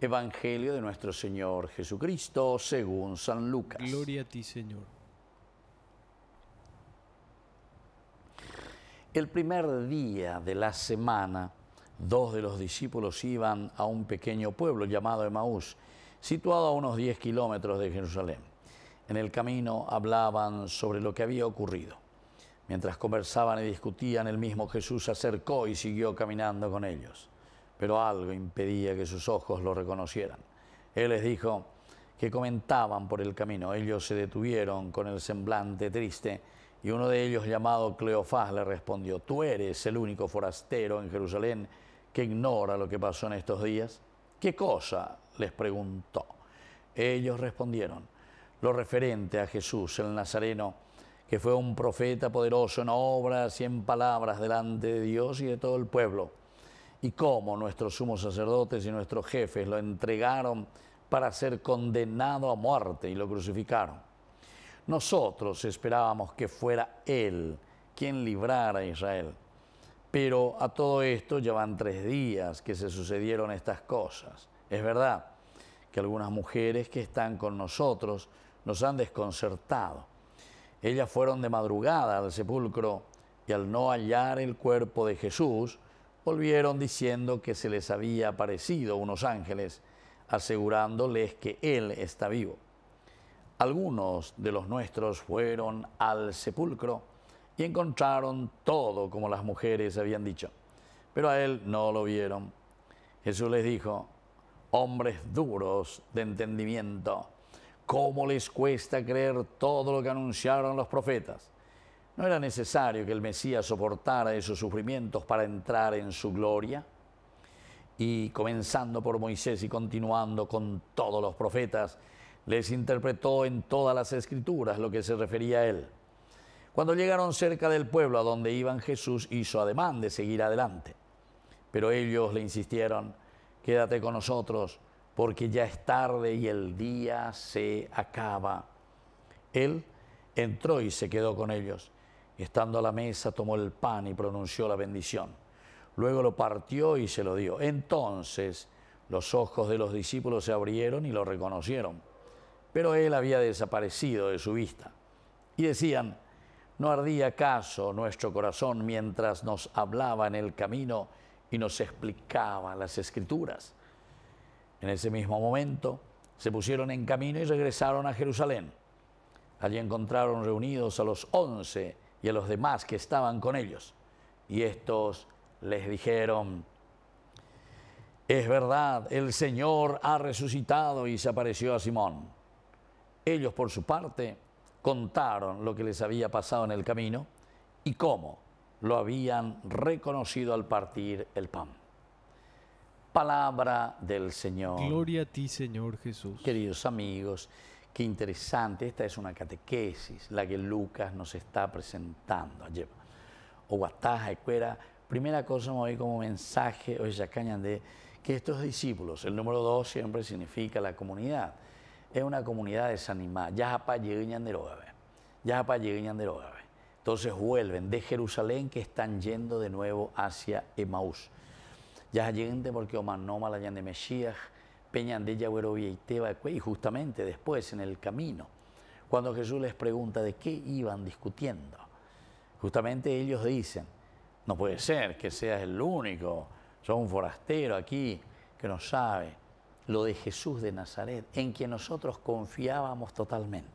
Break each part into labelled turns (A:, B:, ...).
A: Evangelio de nuestro Señor Jesucristo según San Lucas. Gloria a ti, Señor. El primer día de la semana, dos de los discípulos iban a un pequeño pueblo llamado Emaús, situado a unos 10 kilómetros de Jerusalén. En el camino hablaban sobre lo que había ocurrido. Mientras conversaban y discutían, el mismo Jesús se acercó y siguió caminando con ellos pero algo impedía que sus ojos lo reconocieran. Él les dijo que comentaban por el camino. Ellos se detuvieron con el semblante triste y uno de ellos, llamado Cleofás, le respondió, ¿tú eres el único forastero en Jerusalén que ignora lo que pasó en estos días? ¿Qué cosa? les preguntó. Ellos respondieron, lo referente a Jesús el Nazareno, que fue un profeta poderoso en obras y en palabras delante de Dios y de todo el pueblo y cómo nuestros sumos sacerdotes y nuestros jefes lo entregaron para ser condenado a muerte y lo crucificaron. Nosotros esperábamos que fuera Él quien librara a Israel. Pero a todo esto llevan tres días que se sucedieron estas cosas. Es verdad que algunas mujeres que están con nosotros nos han desconcertado. Ellas fueron de madrugada al sepulcro y al no hallar el cuerpo de Jesús, volvieron diciendo que se les había aparecido unos ángeles, asegurándoles que Él está vivo. Algunos de los nuestros fueron al sepulcro y encontraron todo como las mujeres habían dicho, pero a Él no lo vieron. Jesús les dijo, hombres duros de entendimiento, ¿cómo les cuesta creer todo lo que anunciaron los profetas? ¿No era necesario que el Mesías soportara esos sufrimientos para entrar en su gloria? Y comenzando por Moisés y continuando con todos los profetas, les interpretó en todas las escrituras lo que se refería a él. Cuando llegaron cerca del pueblo a donde iban, Jesús hizo ademán de seguir adelante. Pero ellos le insistieron, quédate con nosotros, porque ya es tarde y el día se acaba. Él entró y se quedó con ellos estando a la mesa tomó el pan y pronunció la bendición. Luego lo partió y se lo dio. Entonces los ojos de los discípulos se abrieron y lo reconocieron. Pero él había desaparecido de su vista. Y decían, ¿no ardía acaso nuestro corazón mientras nos hablaba en el camino y nos explicaba las escrituras? En ese mismo momento se pusieron en camino y regresaron a Jerusalén. Allí encontraron reunidos a los once y a los demás que estaban con ellos. Y estos les dijeron, es verdad, el Señor ha resucitado y se apareció a Simón. Ellos por su parte contaron lo que les había pasado en el camino y cómo lo habían reconocido al partir el pan. Palabra del Señor. Gloria a ti, Señor Jesús. Queridos amigos, Qué interesante, esta es una catequesis, la que Lucas nos está presentando. O Guataja, Escuela, primera cosa me voy como mensaje, o cañan de que estos discípulos, el número dos siempre significa la comunidad, es una comunidad desanimada. Ya ya Entonces vuelven de Jerusalén que están yendo de nuevo hacia Emaús. Ya gente porque Omanoma la de Mesías Peñandella, Huerovia y Teba y justamente después en el camino, cuando Jesús les pregunta de qué iban discutiendo, justamente ellos dicen, no puede ser que seas el único, sos un forastero aquí que no sabe lo de Jesús de Nazaret, en quien nosotros confiábamos totalmente.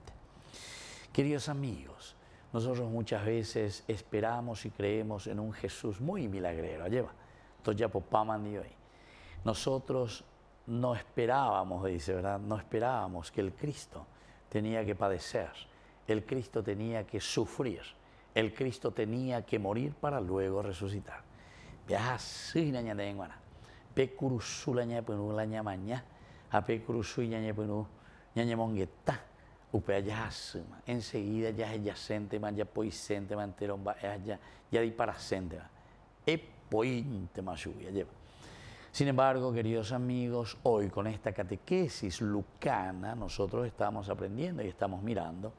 A: Queridos amigos, nosotros muchas veces esperamos y creemos en un Jesús muy milagrero. Lleva, Nosotros no esperábamos, dice, ¿verdad? No esperábamos que el Cristo tenía que padecer, el Cristo tenía que sufrir, el Cristo tenía que morir para luego resucitar. pe kurusula nya penuh la nyamanya ape kurusu nya penuh nya mongeta upe allá asuma enseguida ya yacente ma ya poisente man teromba ya ya diparacente e pointe ma subia lleva sin embargo, queridos amigos, hoy con esta catequesis lucana nosotros estamos aprendiendo y estamos mirando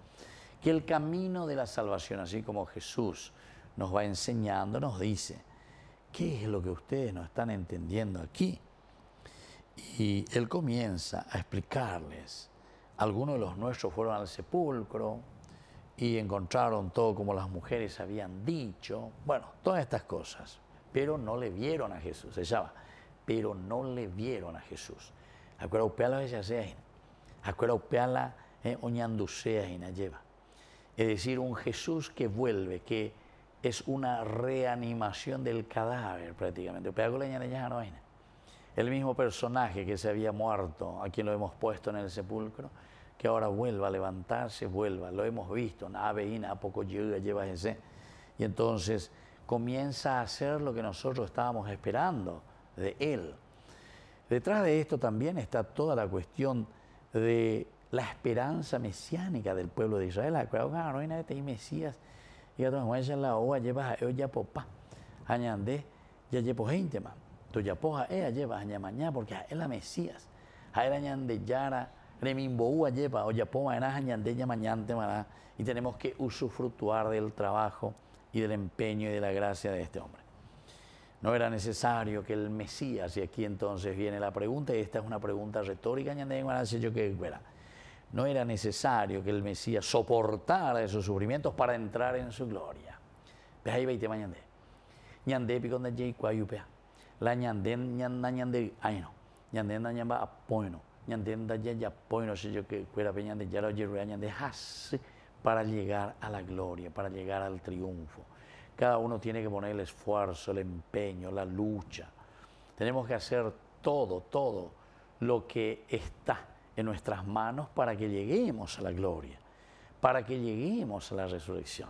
A: que el camino de la salvación, así como Jesús nos va enseñando, nos dice, ¿qué es lo que ustedes no están entendiendo aquí? Y él comienza a explicarles. Algunos de los nuestros fueron al sepulcro y encontraron todo como las mujeres habían dicho. Bueno, todas estas cosas. Pero no le vieron a Jesús. se va pero no le vieron a Jesús. Acuérdate, a la vez se acuérdate, y a lleva. Es decir, un Jesús que vuelve, que es una reanimación del cadáver prácticamente. El mismo personaje que se había muerto, a quien lo hemos puesto en el sepulcro, que ahora vuelva a levantarse, vuelva. Lo hemos visto, Naveina, a poco llega, lleva Y entonces comienza a hacer lo que nosotros estábamos esperando de Él. Detrás de esto también está toda la cuestión de la esperanza mesiánica del pueblo de Israel. Oh, y Mesías, y la oa lleva a popa, añande ya llevo gente más. Tu yapoja ella eh, lleva a mañana porque es la Mesías. A él añande yara, remimboúa lleva, o yapoa era añande ya mañana, y tenemos que usufructuar del trabajo y del empeño y de la gracia de este hombre. No era necesario que el Mesías, y aquí entonces viene la pregunta, y esta es una pregunta retórica, yo que no era necesario que el Mesías soportara esos sufrimientos para entrar en su gloria. ahí veite mañana. Ñande piconda yupea. La ñanden ñanda ñande no. Ñanden da ñamba apoino. Ñanden da ya apoino, si yo que fuera peñande ya lo yerrea ñande has para llegar a la gloria, para llegar al triunfo. Cada uno tiene que poner el esfuerzo, el empeño, la lucha. Tenemos que hacer todo, todo lo que está en nuestras manos para que lleguemos a la gloria, para que lleguemos a la resurrección.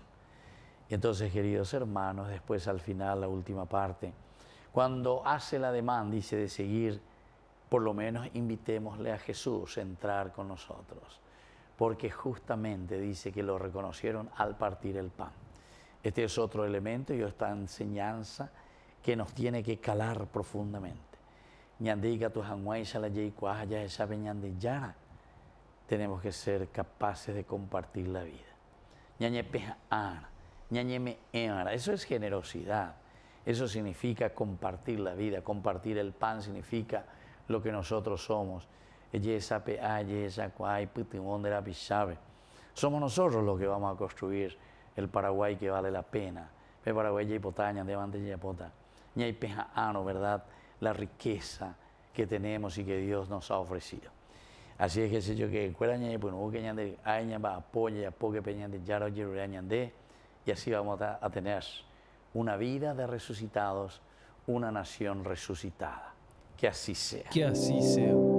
A: Y entonces, queridos hermanos, después al final, la última parte, cuando hace la demanda, dice de seguir, por lo menos invitémosle a Jesús a entrar con nosotros, porque justamente dice que lo reconocieron al partir el pan. Este es otro elemento y esta enseñanza que nos tiene que calar profundamente. Tenemos que ser capaces de compartir la vida. Eso es generosidad. Eso significa compartir la vida. Compartir el pan significa lo que nosotros somos. Somos nosotros los que vamos a construir el Paraguay que vale la pena. El Paraguay ya potaña, de ya pota. Ni hay ¿verdad? La riqueza que tenemos y que Dios nos ha ofrecido. Así es que sé yo que cuela ñañe pues no que ñande aña va apoya poque peñande yaro yero de, y así vamos a tener una vida de resucitados, una nación resucitada. Que así sea. Que así sea.